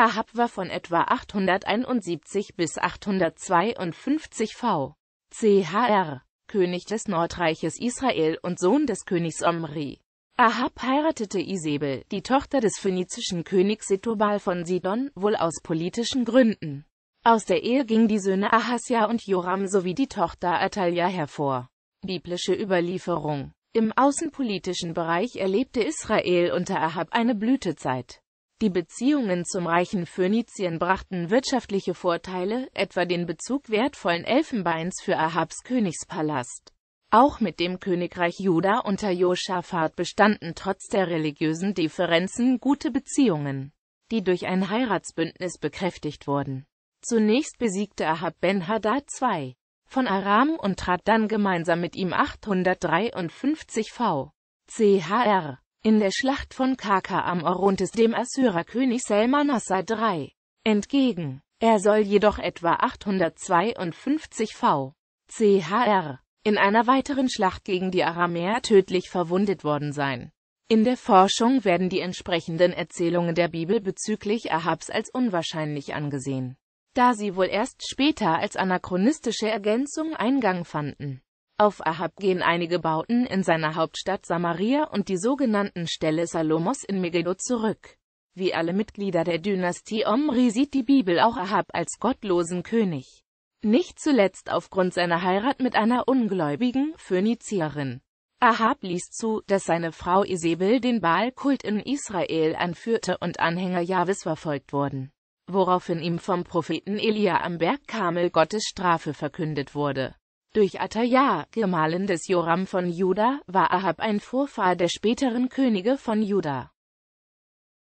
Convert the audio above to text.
Ahab war von etwa 871 bis 852 v. Chr. König des Nordreiches Israel und Sohn des Königs Omri. Ahab heiratete Isabel, die Tochter des phönizischen Königs Setubal von Sidon, wohl aus politischen Gründen. Aus der Ehe gingen die Söhne Ahasja und Joram sowie die Tochter Atalja hervor. Biblische Überlieferung Im außenpolitischen Bereich erlebte Israel unter Ahab eine Blütezeit. Die Beziehungen zum reichen Phönizien brachten wirtschaftliche Vorteile, etwa den Bezug wertvollen Elfenbeins für Ahabs Königspalast. Auch mit dem Königreich Juda unter Josaphat bestanden trotz der religiösen Differenzen gute Beziehungen, die durch ein Heiratsbündnis bekräftigt wurden. Zunächst besiegte Ahab Ben-Hadad II von Aram und trat dann gemeinsam mit ihm 853 v. chr. In der Schlacht von Kaka am Orontes dem Assyrerkönig Selmanassar III. entgegen. Er soll jedoch etwa 852 v. chr. in einer weiteren Schlacht gegen die Aramäer tödlich verwundet worden sein. In der Forschung werden die entsprechenden Erzählungen der Bibel bezüglich Ahabs als unwahrscheinlich angesehen, da sie wohl erst später als anachronistische Ergänzung Eingang fanden. Auf Ahab gehen einige Bauten in seiner Hauptstadt Samaria und die sogenannten Ställe Salomos in Megiddo zurück. Wie alle Mitglieder der Dynastie Omri sieht die Bibel auch Ahab als gottlosen König. Nicht zuletzt aufgrund seiner Heirat mit einer ungläubigen Phönizierin. Ahab ließ zu, dass seine Frau Isabel den Baalkult in Israel anführte und Anhänger Javis verfolgt wurden, woraufhin ihm vom Propheten Elia am Berg Kamel Gottes Strafe verkündet wurde. Durch Ataja, Gemahlin des Joram von Juda, war Ahab ein Vorfahr der späteren Könige von Juda.